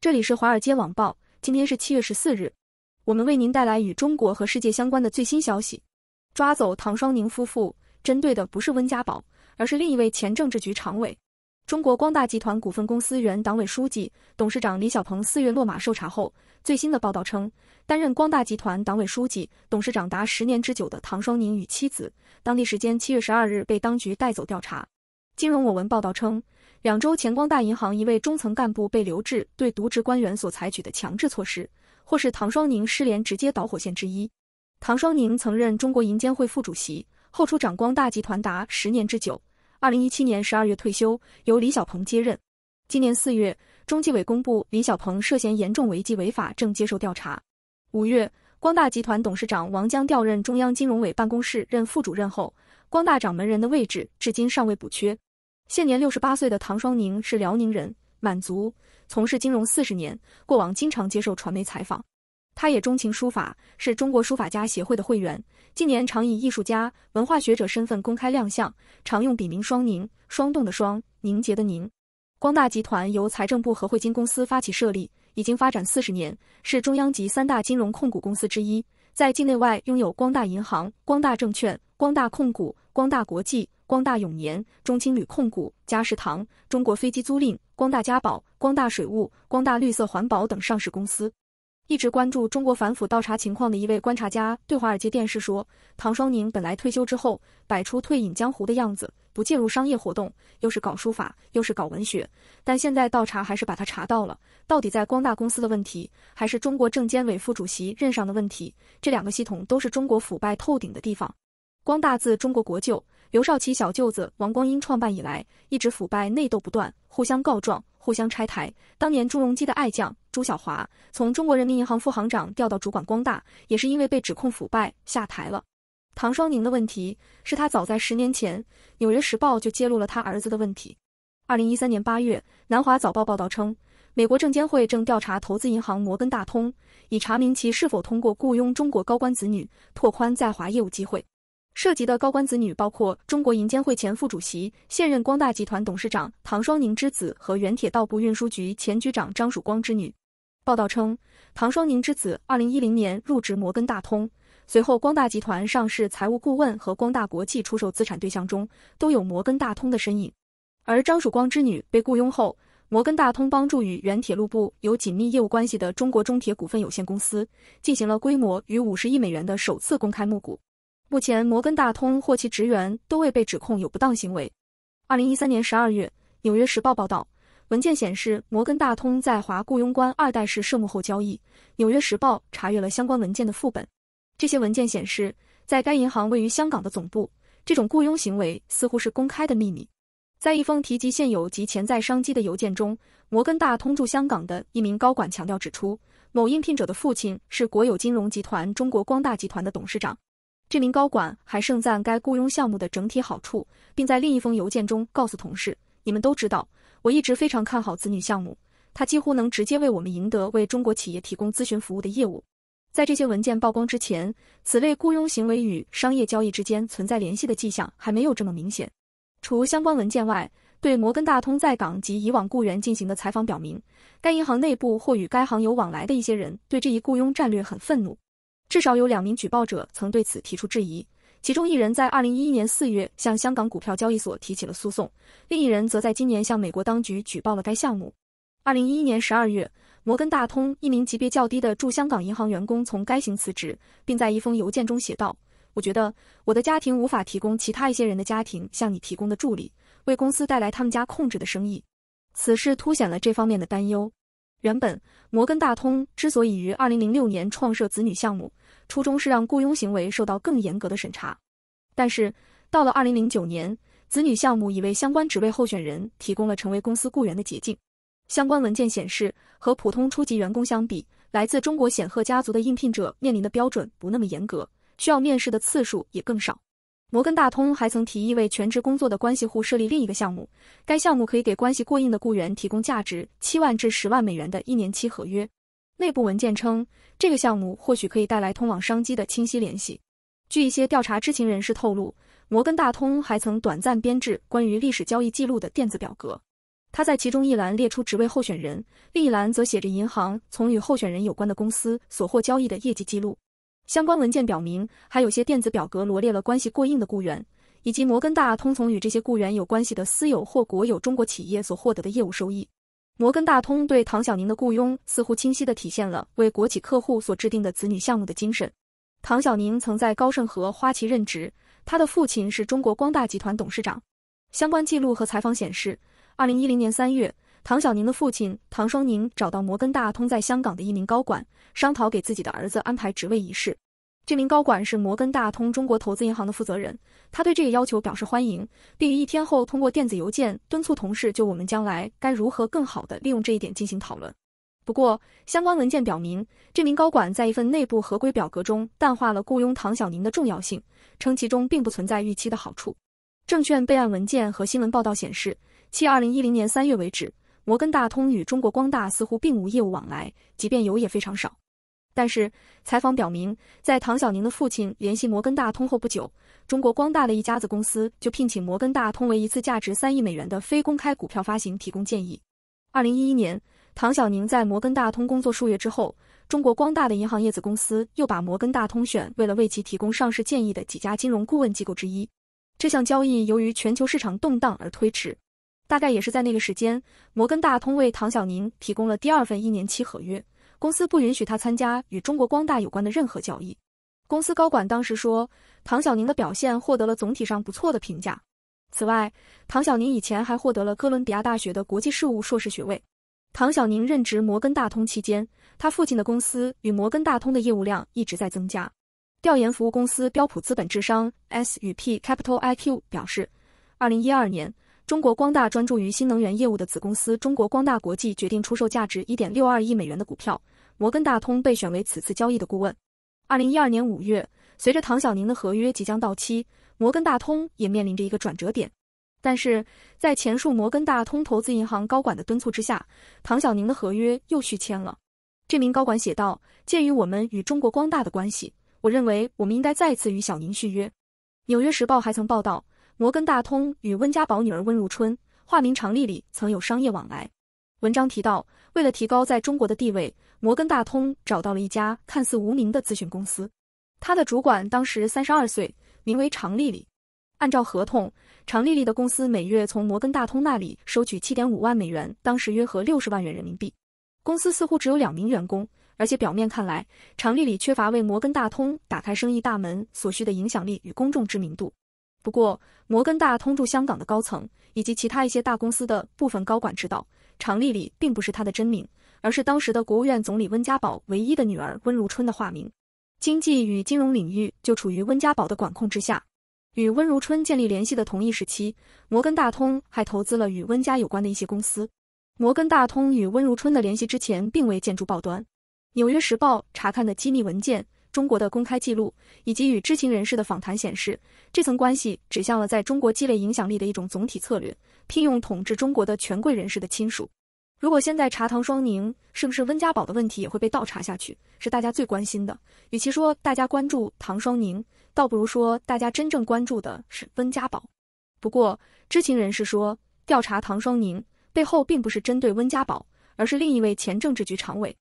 这里是华尔街网报，今天是七月十四日，我们为您带来与中国和世界相关的最新消息。抓走唐双宁夫妇，针对的不是温家宝，而是另一位前政治局常委、中国光大集团股份公司原党委书记、董事长李小鹏。四月落马受查后，最新的报道称，担任光大集团党委书记、董事长达十年之久的唐双宁与妻子，当地时间七月十二日被当局带走调查。金融我闻报道称。两周前，光大银行一位中层干部被留置，对渎职官员所采取的强制措施，或是唐双宁失联直接导火线之一。唐双宁曾任中国银监会副主席，后出掌光大集团达十年之久。二零一七年十二月退休，由李小鹏接任。今年四月，中纪委公布李小鹏涉嫌严重违纪违法，正接受调查。五月，光大集团董事长王江调任中央金融委办公室任副主任后，光大掌门人的位置至今尚未补缺。现年六十八岁的唐双宁是辽宁人，满族，从事金融四十年，过往经常接受传媒采访。他也钟情书法，是中国书法家协会的会员。近年常以艺术家、文化学者身份公开亮相。常用笔名双宁，霜冻的霜，凝结的凝。光大集团由财政部和汇金公司发起设立，已经发展四十年，是中央级三大金融控股公司之一，在境内外拥有光大银行、光大证券、光大控股、光大国际。光大永年、中青旅控股、嘉士堂、中国飞机租赁、光大嘉宝、光大水务、光大绿色环保等上市公司，一直关注中国反腐倒查情况的一位观察家对华尔街电视说：“唐双宁本来退休之后，摆出退隐江湖的样子，不介入商业活动，又是搞书法，又是搞文学，但现在倒查还是把他查到了。到底在光大公司的问题，还是中国证监委副主席任上的问题？这两个系统都是中国腐败透顶的地方。光大自中国国舅。”刘少奇小舅子王光英创办以来，一直腐败内斗不断，互相告状，互相拆台。当年朱镕基的爱将朱小华，从中国人民银行副行长调到主管光大，也是因为被指控腐败下台了。唐双宁的问题是他早在十年前，《纽约时报》就揭露了他儿子的问题。二零一三年八月，《南华早报》报道称，美国证监会正调查投资银行摩根大通，以查明其是否通过雇佣中国高官子女，拓宽在华业务机会。涉及的高官子女包括中国银监会前副主席、现任光大集团董事长唐双宁之子和原铁道部运输局前局长张曙光之女。报道称，唐双宁之子2010年入职摩根大通，随后光大集团上市财务顾问和光大国际出售资产对象中都有摩根大通的身影。而张曙光之女被雇佣后，摩根大通帮助与原铁路部有紧密业务关系的中国中铁股份有限公司进行了规模逾五十亿美元的首次公开募股。目前，摩根大通或其职员都未被指控有不当行为。二零一三年十二月，《纽约时报》报道，文件显示摩根大通在华雇佣官二代是涉幕后交易。《纽约时报》查阅了相关文件的副本，这些文件显示，在该银行位于香港的总部，这种雇佣行为似乎是公开的秘密。在一封提及现有及潜在商机的邮件中，摩根大通驻香港的一名高管强调指出，某应聘者的父亲是国有金融集团中国光大集团的董事长。这名高管还盛赞该雇佣项目的整体好处，并在另一封邮件中告诉同事：“你们都知道，我一直非常看好子女项目，它几乎能直接为我们赢得为中国企业提供咨询服务的业务。”在这些文件曝光之前，此类雇佣行为与商业交易之间存在联系的迹象还没有这么明显。除相关文件外，对摩根大通在港及以往雇员进行的采访表明，该银行内部或与该行有往来的一些人对这一雇佣战略很愤怒。至少有两名举报者曾对此提出质疑，其中一人在二零一一年四月向香港股票交易所提起了诉讼，另一人则在今年向美国当局举报了该项目。二零一一年十二月，摩根大通一名级别较低的驻香港银行员工从该行辞职，并在一封邮件中写道：“我觉得我的家庭无法提供其他一些人的家庭向你提供的助力，为公司带来他们家控制的生意。”此事凸显了这方面的担忧。原本，摩根大通之所以于二零零六年创设子女项目，初衷是让雇佣行为受到更严格的审查。但是，到了二零零九年，子女项目已为相关职位候选人提供了成为公司雇员的捷径。相关文件显示，和普通初级员工相比，来自中国显赫家族的应聘者面临的标准不那么严格，需要面试的次数也更少。摩根大通还曾提议为全职工作的关系户设立另一个项目，该项目可以给关系过硬的雇员提供价值七万至十万美元的一年期合约。内部文件称，这个项目或许可以带来通往商机的清晰联系。据一些调查知情人士透露，摩根大通还曾短暂编制关于历史交易记录的电子表格，他在其中一栏列出职位候选人，另一栏则写着银行从与候选人有关的公司所获交易的业绩记录。相关文件表明，还有些电子表格罗列了关系过硬的雇员，以及摩根大通从与这些雇员有关系的私有或国有中国企业所获得的业务收益。摩根大通对唐小宁的雇佣似乎清晰地体现了为国企客户所制定的子女项目的精神。唐小宁曾在高盛和花旗任职，他的父亲是中国光大集团董事长。相关记录和采访显示，二零一零年三月。唐小宁的父亲唐双宁找到摩根大通在香港的一名高管，商讨给自己的儿子安排职位一事。这名高管是摩根大通中国投资银行的负责人，他对这个要求表示欢迎，并于一天后通过电子邮件敦促同事就我们将来该如何更好地利用这一点进行讨论。不过，相关文件表明，这名高管在一份内部合规表格中淡化了雇佣唐小宁的重要性，称其中并不存在预期的好处。证券备案文件和新闻报道显示，其二零一零年三月为止。摩根大通与中国光大似乎并无业务往来，即便有也非常少。但是，采访表明，在唐小宁的父亲联系摩根大通后不久，中国光大的一家子公司就聘请摩根大通为一次价值三亿美元的非公开股票发行提供建议。二零一一年，唐小宁在摩根大通工作数月之后，中国光大的银行业子公司又把摩根大通选为了为其提供上市建议的几家金融顾问机构之一。这项交易由于全球市场动荡而推迟。大概也是在那个时间，摩根大通为唐小宁提供了第二份一年期合约。公司不允许他参加与中国光大有关的任何交易。公司高管当时说，唐小宁的表现获得了总体上不错的评价。此外，唐小宁以前还获得了哥伦比亚大学的国际事务硕士学位。唐小宁任职摩根大通期间，他父亲的公司与摩根大通的业务量一直在增加。调研服务公司标普资本智商 S&P 与 Capital IQ 表示，二零一二年。中国光大专注于新能源业务的子公司中国光大国际决定出售价值1.62亿美元的股票，摩根大通被选为此次交易的顾问。二零一二年五月，随着唐小宁的合约即将到期，摩根大通也面临着一个转折点。但是在前述摩根大通投资银行高管的敦促之下，唐小宁的合约又续签了。这名高管写道：“鉴于我们与中国光大的关系，我认为我们应该再次与小宁续约。”《纽约时报》还曾报道。摩根大通与温家宝女儿温如春（化名常丽丽）曾有商业往来。文章提到，为了提高在中国的地位，摩根大通找到了一家看似无名的咨询公司。他的主管当时三十二岁，名为常丽丽。按照合同，常丽丽的公司每月从摩根大通那里收取七点五万美元，当时约合六十万元人民币。公司似乎只有两名员工，而且表面看来，常丽丽缺乏为摩根大通打开生意大门所需的影响力与公众知名度。不过，摩根大通驻香港的高层以及其他一些大公司的部分高管知道，常丽丽并不是她的真名，而是当时的国务院总理温家宝唯一的女儿温如春的化名。经济与金融领域就处于温家宝的管控之下。与温如春建立联系的同一时期，摩根大通还投资了与温家有关的一些公司。摩根大通与温如春的联系之前并未见诸报端。《纽约时报》查看的机密文件。中国的公开记录以及与知情人士的访谈显示，这层关系指向了在中国积累影响力的一种总体策略：聘用统治中国的权贵人士的亲属。如果现在查唐双宁，是不是温家宝的问题也会被倒查下去？是大家最关心的。与其说大家关注唐双宁，倒不如说大家真正关注的是温家宝。不过，知情人士说，调查唐双宁背后并不是针对温家宝，而是另一位前政治局常委。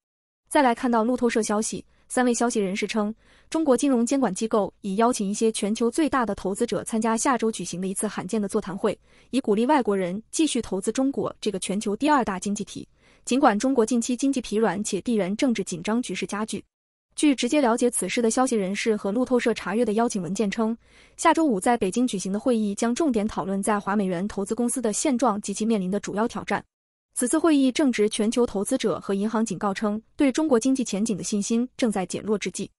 再来看到路透社消息。三位消息人士称，中国金融监管机构已邀请一些全球最大的投资者参加下周举行的一次罕见的座谈会，以鼓励外国人继续投资中国这个全球第二大经济体。尽管中国近期经济疲软且地缘政治紧张局势加剧，据直接了解此事的消息人士和路透社查阅的邀请文件称，下周五在北京举行的会议将重点讨论在华美元投资公司的现状及其面临的主要挑战。此次会议正值全球投资者和银行警告称，对中国经济前景的信心正在减弱之际。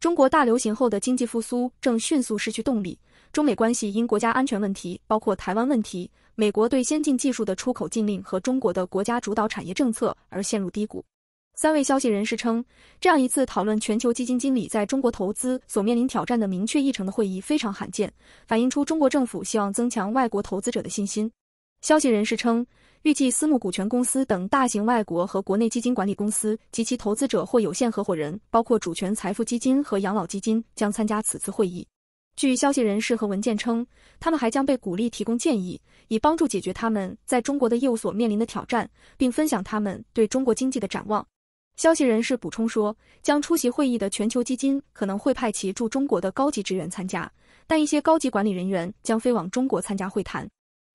中国大流行后的经济复苏正迅速失去动力。中美关系因国家安全问题，包括台湾问题，美国对先进技术的出口禁令和中国的国家主导产业政策而陷入低谷。三位消息人士称，这样一次讨论全球基金经理在中国投资所面临挑战的明确议程的会议非常罕见，反映出中国政府希望增强外国投资者的信心。消息人士称。预计私募股权公司等大型外国和国内基金管理公司及其投资者或有限合伙人，包括主权财富基金和养老基金，将参加此次会议。据消息人士和文件称，他们还将被鼓励提供建议，以帮助解决他们在中国的业务所面临的挑战，并分享他们对中国经济的展望。消息人士补充说，将出席会议的全球基金可能会派其驻中国的高级职员参加，但一些高级管理人员将飞往中国参加会谈。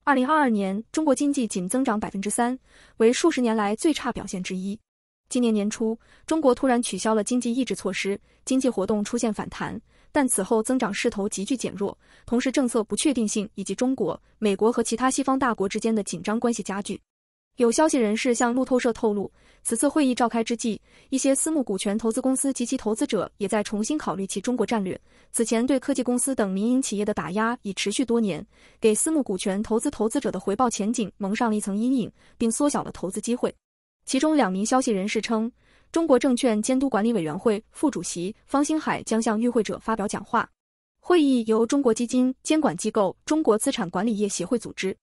二零二二年，中国经济仅增长百分之三，为数十年来最差表现之一。今年年初，中国突然取消了经济抑制措施，经济活动出现反弹，但此后增长势头急剧减弱。同时，政策不确定性以及中国、美国和其他西方大国之间的紧张关系加剧。有消息人士向路透社透露。此次会议召开之际，一些私募股权投资公司及其投资者也在重新考虑其中国战略。此前对科技公司等民营企业的打压已持续多年，给私募股权投资投资者的回报前景蒙上了一层阴影，并缩小了投资机会。其中两名消息人士称，中国证券监督管理委员会副主席方兴海将向与会者发表讲话。会议由中国基金监管机构中国资产管理业协会组织。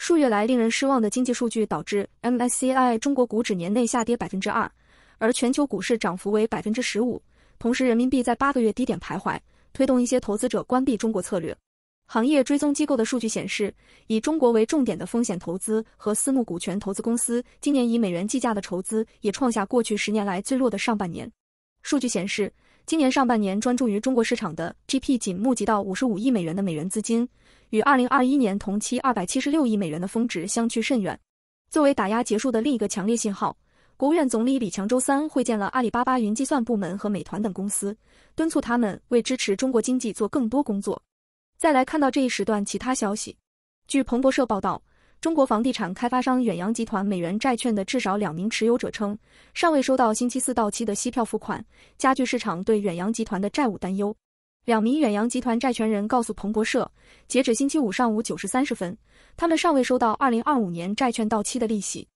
数月来令人失望的经济数据导致 MSCI 中国股指年内下跌百分之二，而全球股市涨幅为百分之十五。同时，人民币在八个月低点徘徊，推动一些投资者关闭中国策略。行业追踪机构的数据显示，以中国为重点的风险投资和私募股权投资公司今年以美元计价的筹资也创下过去十年来最弱的上半年。数据显示，今年上半年专注于中国市场的 GP 仅募集到五十五亿美元的美元资金。与二零二一年同期二百七十六亿美元的峰值相去甚远。作为打压结束的另一个强烈信号，国务院总理李强周三会见了阿里巴巴云计算部门和美团等公司，敦促他们为支持中国经济做更多工作。再来看到这一时段其他消息，据彭博社报道，中国房地产开发商远洋集团美元债券的至少两名持有者称，尚未收到星期四到期的息票付款，加剧市场对远洋集团的债务担忧。两名远洋集团债权人告诉彭博社，截止星期五上午九时三十分，他们尚未收到二零二五年债券到期的利息。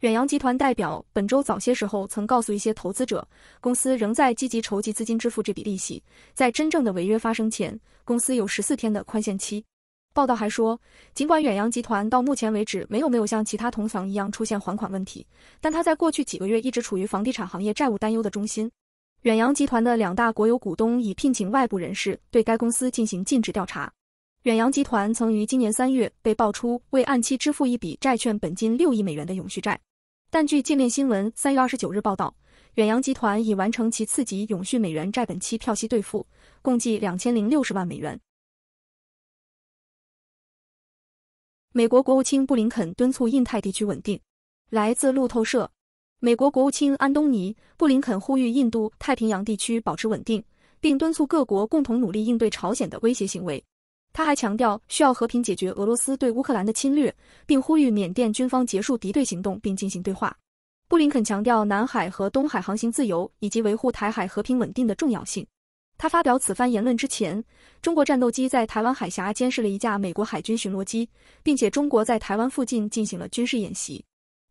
远洋集团代表本周早些时候曾告诉一些投资者，公司仍在积极筹集资金支付这笔利息。在真正的违约发生前，公司有十四天的宽限期。报道还说，尽管远洋集团到目前为止没有没有像其他同行一样出现还款问题，但他在过去几个月一直处于房地产行业债务担忧的中心。远洋集团的两大国有股东已聘请外部人士对该公司进行尽职调查。远洋集团曾于今年三月被爆出未按期支付一笔债券本金六亿美元的永续债，但据界面新闻三月二十九日报道，远洋集团已完成其次级永续美元债本期票息兑付，共计两千零六十万美元。美国国务卿布林肯敦促印太地区稳定，来自路透社。美国国务卿安东尼·布林肯呼吁印度太平洋地区保持稳定，并敦促各国共同努力应对朝鲜的威胁行为。他还强调需要和平解决俄罗斯对乌克兰的侵略，并呼吁缅甸军方结束敌对行动并进行对话。布林肯强调南海和东海航行自由以及维护台海和平稳定的重要性。他发表此番言论之前，中国战斗机在台湾海峡监视了一架美国海军巡逻机，并且中国在台湾附近进行了军事演习。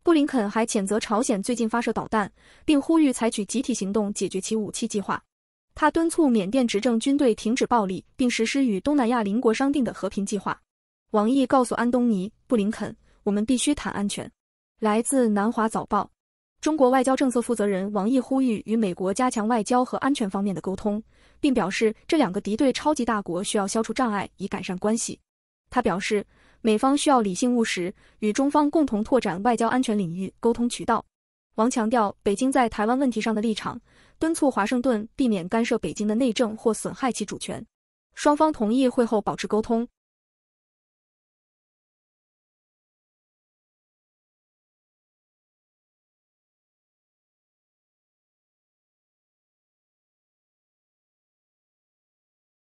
布林肯还谴责朝鲜最近发射导弹，并呼吁采取集体行动解决其武器计划。他敦促缅甸执政军队停止暴力，并实施与东南亚邻国商定的和平计划。王毅告诉安东尼·布林肯，我们必须谈安全。来自南华早报，中国外交政策负责人王毅呼吁与美国加强外交和安全方面的沟通，并表示这两个敌对超级大国需要消除障碍以改善关系。他表示。美方需要理性务实，与中方共同拓展外交安全领域沟通渠道。王强调北京在台湾问题上的立场，敦促华盛顿避免干涉北京的内政或损害其主权。双方同意会后保持沟通。